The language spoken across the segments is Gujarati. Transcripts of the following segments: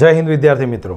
જય હિન્દ વિદ્યાર્થી મિત્રો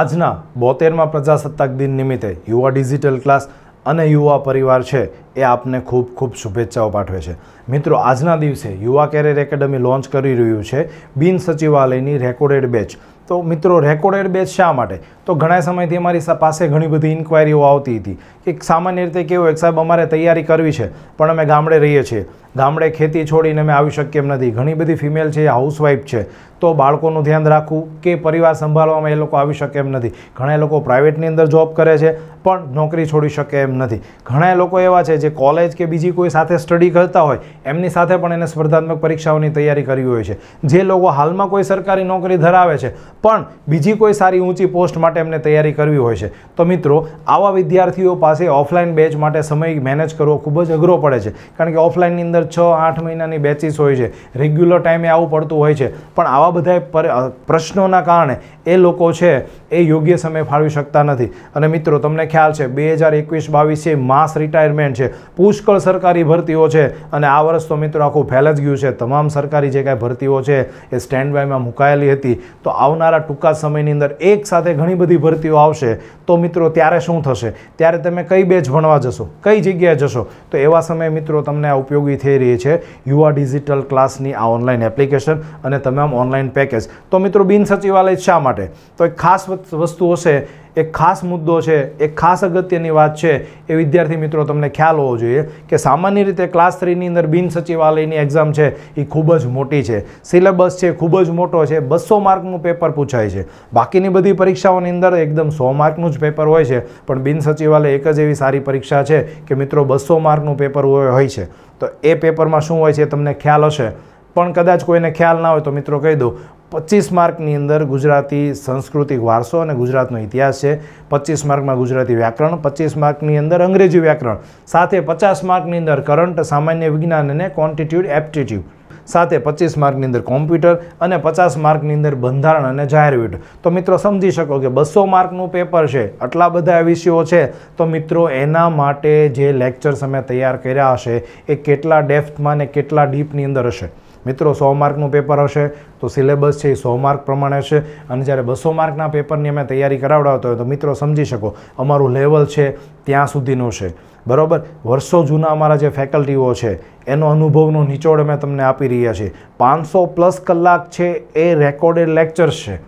આજના બોતેરમાં પ્રજાસત્તાક દિન નિમિત્તે યુવા ડિજિટલ ક્લાસ અને યુવા પરિવાર છે એ આપને ખૂબ ખૂબ શુભેચ્છાઓ પાઠવે છે મિત્રો આજના દિવસે યુવા કેરિયર એકેડમી લોન્ચ કરી રહ્યું છે બિન સચિવાલયની રેકોર્ડેડ બેચ તો મિત્રો રેકોર્ડેડ બેચ શા માટે તો ઘણા સમયથી અમારી પાસે ઘણી બધી ઇન્ક્વાયરીઓ આવતી હતી કે સામાન્ય રીતે કેવું હોય સાહેબ અમારે તૈયારી કરવી છે પણ અમે ગામડે રહીએ છીએ ગામડે ખેતી છોડીને અમે આવી શકીએ એમ નથી ઘણી બધી ફિમેલ છે હાઉસવાઈફ છે તો બાળકોનું ધ્યાન રાખવું કે પરિવાર સંભાળવામાં એ લોકો આવી શકે એમ નથી ઘણા લોકો પ્રાઇવેટની અંદર જોબ કરે છે પણ નોકરી છોડી શકે એમ નથી ઘણા લોકો એવા છે જે કોલેજ કે બીજી કોઈ સાથે સ્ટડી કરતા હોય એમની સાથે પણ એને સ્પર્ધાત્મક પરીક્ષાઓની તૈયારી કરવી હોય છે જે લોકો હાલમાં કોઈ સરકારી નોકરી ધરાવે છે પણ બીજી કોઈ સારી ઊંચી પોસ્ટ માટે એમને તૈયારી કરવી હોય છે તો મિત્રો આવા વિદ્યાર્થીઓ પાસે ઓફલાઈન બેચ માટે સમય મેનેજ કરવો ખૂબ જ અઘરો પડે છે કારણ કે ઓફલાઈનની અંદર છ આઠ મહિનાની બેચીસ હોય છે રેગ્યુલર ટાઈમે આવું પડતું હોય છે પણ આવા બધા પ્રશ્નોના કારણે એ લોકો છે એ યોગ્ય સમય ફાળવી શકતા નથી અને મિત્રો તમને ખ્યાલ છે બે હજાર એકવીસ બાવીસ છે માસ રિટાયરમેન્ટ છે પુષ્કળ સરકારી ભરતીઓ છે અને આ વર્ષ તો મિત્રો આખું ફેલ જ ગયું છે તમામ સરકારી જે કાંઈ ભરતીઓ છે એ સ્ટેન્ડ બાયમાં મુકાયેલી હતી તો આવનારા ટૂંકા સમયની અંદર એક સાથે ઘણી બધી ભરતીઓ આવશે તો મિત્રો ત્યારે શું થશે ત્યારે તમે કઈ બેચ ભણવા જશો કઈ જગ્યાએ જશો તો એવા સમયે મિત્રો તમને આ ઉપયોગી થઈ રહી છે યુવા ડિજિટલ ક્લાસની આ ઓનલાઈન એપ્લિકેશન અને તમામ ઓનલાઈન પેકેજ તો મિત્રો બિનસચિવાલય શા માટે તો એક ખાસ વસ્તુઓ છે એક ખાસ મુદ્દો છે એક ખાસ અગત્યની વાત છે એ વિદ્યાર્થી મિત્રો તમને ખ્યાલ હોવો જોઈએ કે સામાન્ય રીતે ક્લાસ થ્રીની અંદર બિન સચિવાલયની એક્ઝામ છે એ ખૂબ જ મોટી છે સિલેબસ છે ખૂબ જ મોટો છે બસો માર્કનું પેપર પૂછાય છે બાકીની બધી પરીક્ષાઓની અંદર એકદમ સો માર્કનું જ પેપર હોય છે પણ બિન સચિવાલય એક જ એવી સારી પરીક્ષા છે કે મિત્રો બસો માર્કનું પેપર હોય છે તો એ પેપરમાં શું હોય છે તમને ખ્યાલ હશે પણ કદાચ કોઈને ખ્યાલ ના હોય તો મિત્રો કહી દઉં પચીસ માર્કની અંદર ગુજરાતી સાંસ્કૃતિક વારસો અને ગુજરાતનો ઇતિહાસ છે પચીસ માર્કમાં ગુજરાતી વ્યાકરણ પચીસ માર્કની અંદર અંગ્રેજી વ્યાકરણ સાથે પચાસ માર્કની અંદર કરંટ સામાન્ય વિજ્ઞાન અને ક્વોન્ટિટ્યુડ એપ્ટિટ્યુડ સાથે પચીસ માર્કની અંદર કોમ્પ્યુટર અને પચાસ માર્કની અંદર બંધારણ અને જાહેરવીટ તો મિત્રો સમજી શકો કે બસો માર્કનું પેપર છે આટલા બધા વિષયો છે તો મિત્રો એના માટે જે લેક્ચર્સ અમે તૈયાર કર્યા હશે એ કેટલા ડેફ્થમાં ને કેટલા ડીપની અંદર હશે મિત્રો સો માર્કનું પેપર હશે તો સિલેબસ છે એ સો માર્ક પ્રમાણે છે અને જ્યારે બસો માર્કના પેપરની અમે તૈયારી કરાવડાવતા હોય તો મિત્રો સમજી શકો અમારું લેવલ છે ત્યાં સુધીનું છે બરાબર વર્ષો જૂના અમારા જે ફેકલ્ટીઓ છે એનો અનુભવનો નિચોડ અમે તમને આપી રહ્યા છીએ પાંચસો પ્લસ કલાક છે એ રેકોર્ડેડ લેક્ચર્સ છે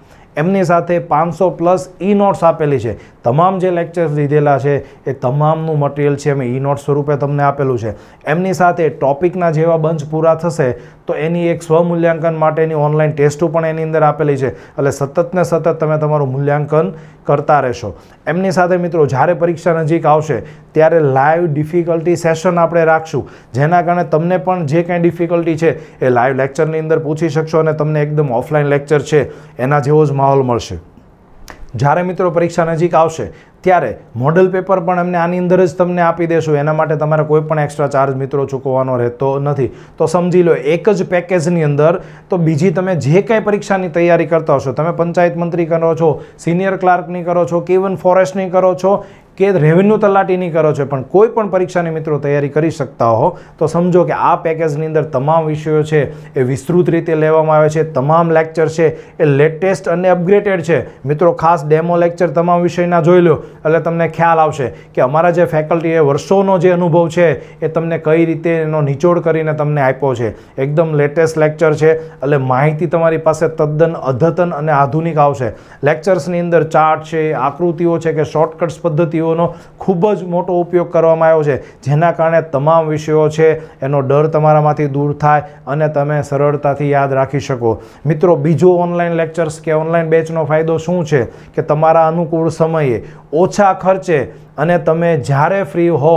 એમની સાથે પાંચસો પ્લસ ઈ નોટ્સ આપેલી છે તમામ જે લેક્ચર્સ લીધેલા છે એ તમામનું મટીરિયલ છે અમે ઈ નોટ સ્વરૂપે તમને આપેલું છે એમની સાથે ટોપિકના જેવા બંચ પૂરા થશે તો એની એક સ્વમૂલ્યાંકન માટેની ઓનલાઈન ટેસ્ટો પણ એની અંદર આપેલી છે એટલે સતત ને સતત તમે તમારું મૂલ્યાંકન કરતા રહેશો એમની સાથે મિત્રો જ્યારે પરીક્ષા નજીક આવશે ત્યારે લાઈવ ડિફિકલ્ટી સેશન આપણે રાખશું જેના કારણે તમને પણ જે કાંઈ ડિફિકલ્ટી છે એ લાઈવ લેક્ચરની અંદર પૂછી શકશો અને તમને એકદમ ઓફલાઈન લેક્ચર છે એના જેવો જ માહોલ મળશે જ્યારે મિત્રો પરીક્ષા નજીક આવશે ત્યારે મોડલ પેપર પણ એમને આની અંદર જ તમને આપી દેશું એના માટે તમારે કોઈ પણ એક્સ્ટ્રા ચાર્જ મિત્રો ચૂકવવાનો રહેતો નથી તો સમજી લો એક જ પેકેજની અંદર તો બીજી તમે જે કાંઈ પરીક્ષાની તૈયારી કરતા હશો તમે પંચાયત મંત્રી કરો છો સિનિયર ક્લાર્કની કરો છો કે ઇવન ફોરેસ્ટની કરો છો કે રેવન્યુ તલાટીની કરો છો પણ કોઈ પણ પરીક્ષાની મિત્રો તૈયારી કરી શકતા હો તો સમજો કે આ પેકેજની અંદર તમામ વિષયો છે એ વિસ્તૃત રીતે લેવામાં આવે છે તમામ લેક્ચર છે એ લેટેસ્ટ અને અપગ્રેડેડ છે મિત્રો ખાસ ડેમો લેક્ચર તમામ વિષયના જોઈ લો એટલે તમને ખ્યાલ આવશે કે અમારા જે ફેકલ્ટીએ વર્ષોનો જે અનુભવ છે એ તમને કઈ રીતે એનો નિચોડ કરીને તમને આપ્યો છે એકદમ લેટેસ્ટ લેક્ચર છે એટલે માહિતી તમારી પાસે તદ્દન અદ્યતન અને આધુનિક આવશે લેક્ચર્સની અંદર ચાર્ટ છે આકૃતિઓ છે કે શોર્ટકટ્સ પદ્ધતિઓ વિષયોનો ખૂબ જ મોટો ઉપયોગ કરવામાં આવ્યો છે જેના કારણે તમામ વિષયો છે એનો ડર તમારામાંથી દૂર થાય અને તમે સરળતાથી યાદ રાખી શકો મિત્રો બીજો ઓનલાઈન લેક્ચર્સ કે ઓનલાઈન બેચનો ફાયદો શું છે કે તમારા અનુકૂળ સમયે ઓછા ખર્ચે અને તમે જ્યારે ફ્રી હો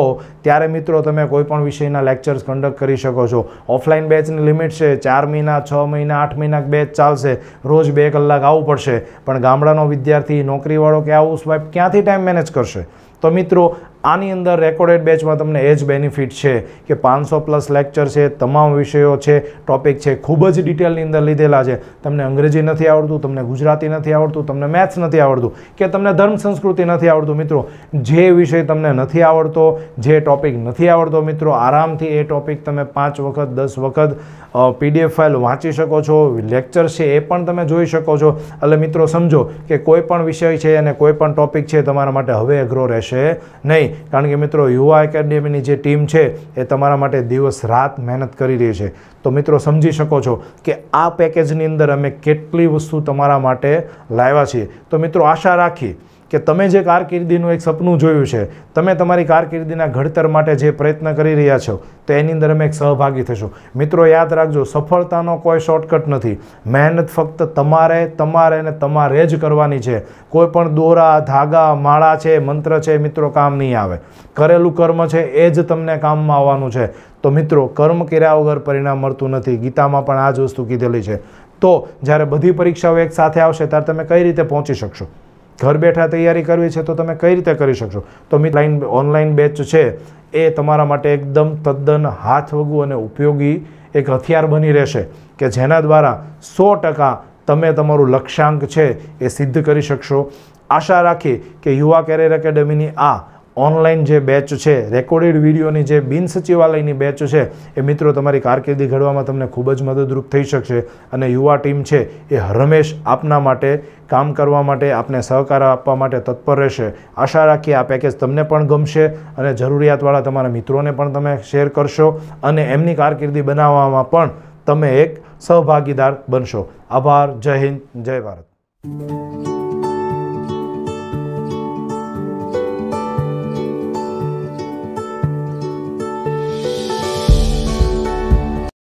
ત્યારે મિત્રો તમે કોઈપણ વિષયના લેક્ચર્સ કન્ડક્ટ કરી શકો છો ઓફલાઈન બેચની લિમિટ છે ચાર મહિના છ મહિના આઠ મહિના બેચ ચાલશે રોજ બે કલાક આવવું પડશે પણ ગામડાનો વિદ્યાર્થી નોકરીવાળો કે આવું સ્વાઇપ ક્યાંથી ટાઈમ મેનેજ કરશે તો મિત્રો આની અંદર રેકોર્ડેડ બેચમાં તમને એ જ બેનિફિટ છે કે પાંચસો પ્લસ લેક્ચર છે તમામ વિષયો છે ટોપિક છે ખૂબ જ ડિટેલની અંદર લીધેલા છે તમને અંગ્રેજી નથી આવડતું તમને ગુજરાતી નથી આવડતું તમને મેથ્સ નથી આવડતું કે તમને ધર્મ સંસ્કૃતિ નથી આવડતું મિત્રો જે વિષય તમને નથી આવડતો જે ટોપિક નથી આવડતો મિત્રો આરામથી એ ટોપિક તમે પાંચ વખત દસ વખત પીડીએફ ફાઇલ વાંચી શકો છો લેક્ચર છે એ પણ તમે જોઈ શકો છો એટલે મિત્રો સમજો કે કોઈ પણ વિષય છે અને કોઈ પણ ટોપિક છે તમારા માટે હવે અઘરો રહેશે નહીં કારણ કે મિત્રો યુવા એકેડેમીની જે ટીમ છે એ તમારા માટે દિવસ રાત મહેનત કરી રહી છે તો મિત્રો સમજી શકો છો કે આ પેકેજની અંદર અમે કેટલી વસ્તુ તમારા માટે લાવ્યા છીએ તો મિત્રો આશા રાખીએ કે તમે જે કારકિર્દીનું એક સપનું જોયું છે તમે તમારી કારકિર્દીના ઘડતર માટે જે પ્રયત્ન કરી રહ્યા છો તો એની અંદર અમે એક સહભાગી થશું મિત્રો યાદ રાખજો સફળતાનો કોઈ શોર્ટકટ નથી મહેનત ફક્ત તમારે તમારે અને તમારે જ કરવાની છે કોઈ પણ દોરા ધાગા માળા છે મંત્ર છે મિત્રો કામ નહીં આવે કરેલું કર્મ છે એ જ તમને કામમાં આવવાનું છે તો મિત્રો કર્મ કર્યા વગર પરિણામ મળતું નથી ગીતામાં પણ આ જ વસ્તુ કીધેલી છે તો જ્યારે બધી પરીક્ષાઓ એક સાથે આવશે ત્યારે તમે કઈ રીતે પહોંચી શકશો ઘર બેઠા તૈયારી કરવી છે તો તમે કઈ રીતે કરી શકશો તો મિત્ર લાઈન ઓનલાઈન બેચ છે એ તમારા માટે એકદમ તદ્દન હાથવગું અને ઉપયોગી એક હથિયાર બની રહેશે કે જેના દ્વારા સો ટકા તમે તમારું લક્ષ્યાંક છે એ સિદ્ધ કરી શકશો આશા રાખી કે યુવા કેરિયર એકેડેમીની આ ઓનલાઈન જે બેચ છે રેકોર્ડેડ વિડીયોની જે બિન સચિવાલયની બેચ છે એ મિત્રો તમારી કારકિર્દી ઘડવામાં તમને ખૂબ જ મદદરૂપ થઈ શકશે અને યુવા ટીમ છે એ હરમેશ આપના માટે કામ કરવા માટે આપને સહકાર આપવા માટે તત્પર રહેશે આશા રાખીએ આ પેકેજ તમને પણ ગમશે અને જરૂરિયાતવાળા તમારા મિત્રોને પણ તમે શેર કરશો અને એમની કારકિર્દી બનાવવામાં પણ તમે એક સહભાગીદાર બનશો આભાર જય હિન્દ જય ભારત